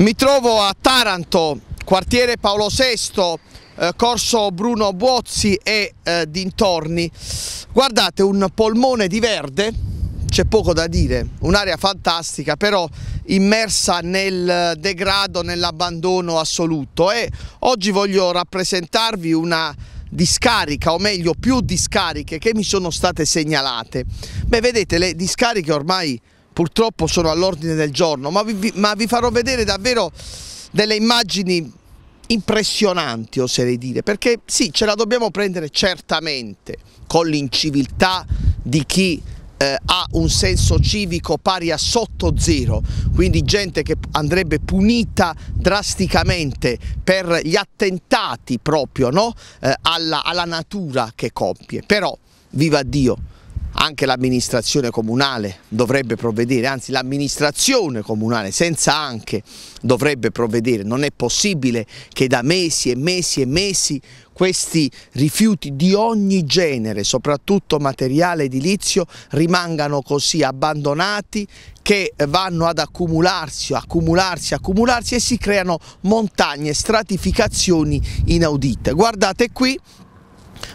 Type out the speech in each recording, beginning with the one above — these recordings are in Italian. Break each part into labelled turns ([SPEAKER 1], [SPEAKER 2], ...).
[SPEAKER 1] Mi trovo a Taranto, quartiere Paolo VI, eh, corso Bruno Buozzi e eh, dintorni. Guardate un polmone di verde, c'è poco da dire, un'area fantastica però immersa nel degrado, nell'abbandono assoluto e oggi voglio rappresentarvi una discarica o meglio più discariche che mi sono state segnalate. Beh vedete le discariche ormai purtroppo sono all'ordine del giorno, ma vi, ma vi farò vedere davvero delle immagini impressionanti, oserei dire, perché sì, ce la dobbiamo prendere certamente con l'inciviltà di chi eh, ha un senso civico pari a sotto zero, quindi gente che andrebbe punita drasticamente per gli attentati proprio no? eh, alla, alla natura che compie. Però, viva Dio, anche l'amministrazione comunale dovrebbe provvedere, anzi l'amministrazione comunale senza anche dovrebbe provvedere, non è possibile che da mesi e mesi e mesi questi rifiuti di ogni genere, soprattutto materiale edilizio, rimangano così abbandonati che vanno ad accumularsi, accumularsi, accumularsi e si creano montagne, stratificazioni inaudite. Guardate qui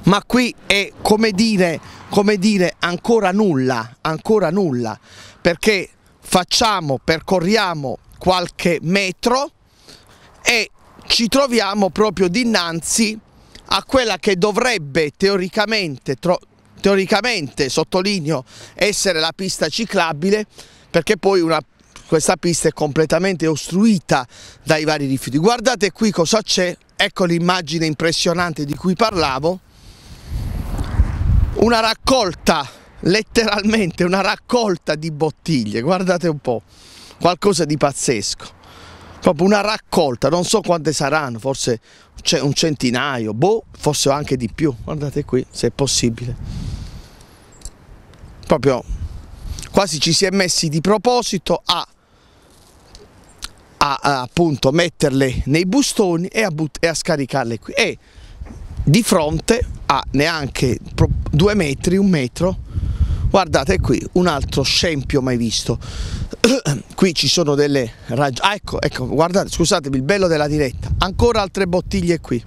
[SPEAKER 1] ma qui è come dire, come dire ancora nulla, ancora nulla, perché facciamo, percorriamo qualche metro e ci troviamo proprio dinanzi a quella che dovrebbe teoricamente, teoricamente sottolineo, essere la pista ciclabile, perché poi una questa pista è completamente ostruita dai vari rifiuti. Guardate qui cosa c'è, ecco l'immagine impressionante di cui parlavo una raccolta, letteralmente una raccolta di bottiglie, guardate un po', qualcosa di pazzesco, proprio una raccolta, non so quante saranno, forse un centinaio, boh, forse anche di più, guardate qui se è possibile, proprio quasi ci si è messi di proposito a a, a, appunto metterle nei bustoni e a, e a scaricarle qui e di fronte a neanche due metri, un metro, guardate qui un altro scempio mai visto qui ci sono delle ragioni. ah, ecco ecco guardate scusatemi il bello della diretta ancora altre bottiglie qui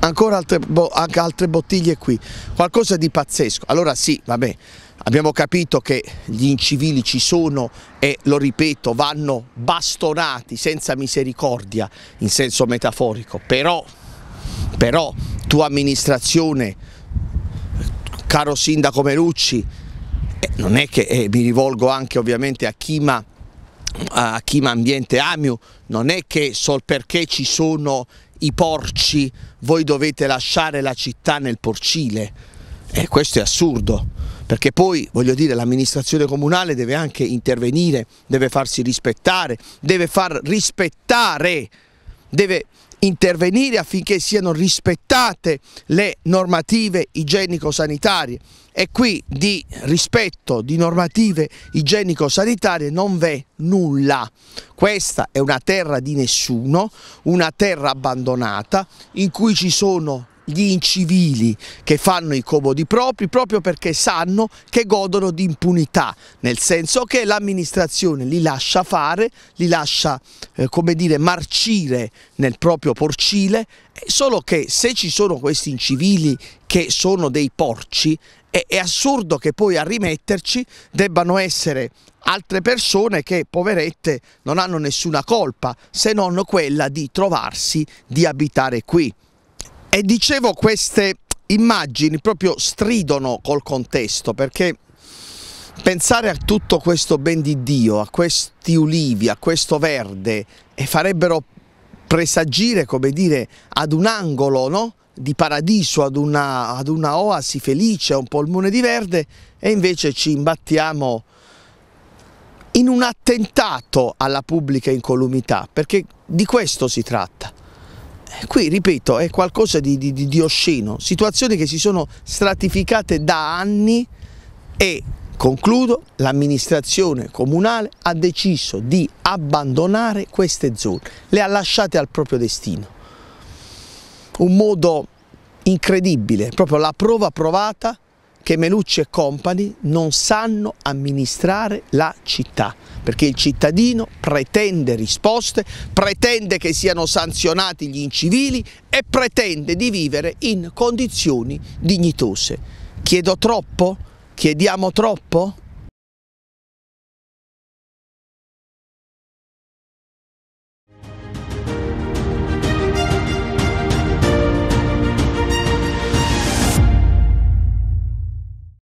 [SPEAKER 1] ancora altre, bo anche altre bottiglie qui qualcosa di pazzesco allora sì vabbè abbiamo capito che gli incivili ci sono e lo ripeto vanno bastonati senza misericordia in senso metaforico però però tua amministrazione, caro sindaco Merucci, eh, non è che eh, mi rivolgo anche ovviamente a Chima, a Chima Ambiente Amiu, non è che sol perché ci sono i porci voi dovete lasciare la città nel porcile, eh, questo è assurdo perché poi voglio dire l'amministrazione comunale deve anche intervenire, deve farsi rispettare, deve far rispettare, deve intervenire affinché siano rispettate le normative igienico-sanitarie e qui di rispetto di normative igienico-sanitarie non v'è nulla. Questa è una terra di nessuno, una terra abbandonata in cui ci sono gli incivili che fanno i comodi propri proprio perché sanno che godono di impunità, nel senso che l'amministrazione li lascia fare, li lascia eh, come dire marcire nel proprio porcile, eh, solo che se ci sono questi incivili che sono dei porci, è, è assurdo che poi a rimetterci debbano essere altre persone che, poverette, non hanno nessuna colpa se non quella di trovarsi di abitare qui. E dicevo queste immagini proprio stridono col contesto perché pensare a tutto questo ben di Dio, a questi ulivi, a questo verde e farebbero presagire, come dire, ad un angolo no? di paradiso, ad una, ad una oasi felice, a un polmone di verde e invece ci imbattiamo in un attentato alla pubblica incolumità, perché di questo si tratta qui ripeto è qualcosa di, di, di osceno, situazioni che si sono stratificate da anni e Concludo, l'amministrazione comunale ha deciso di abbandonare queste zone, le ha lasciate al proprio destino. Un modo incredibile, proprio la prova provata che Melucci e compagni non sanno amministrare la città, perché il cittadino pretende risposte, pretende che siano sanzionati gli incivili e pretende di vivere in condizioni dignitose. Chiedo troppo? Chiediamo troppo?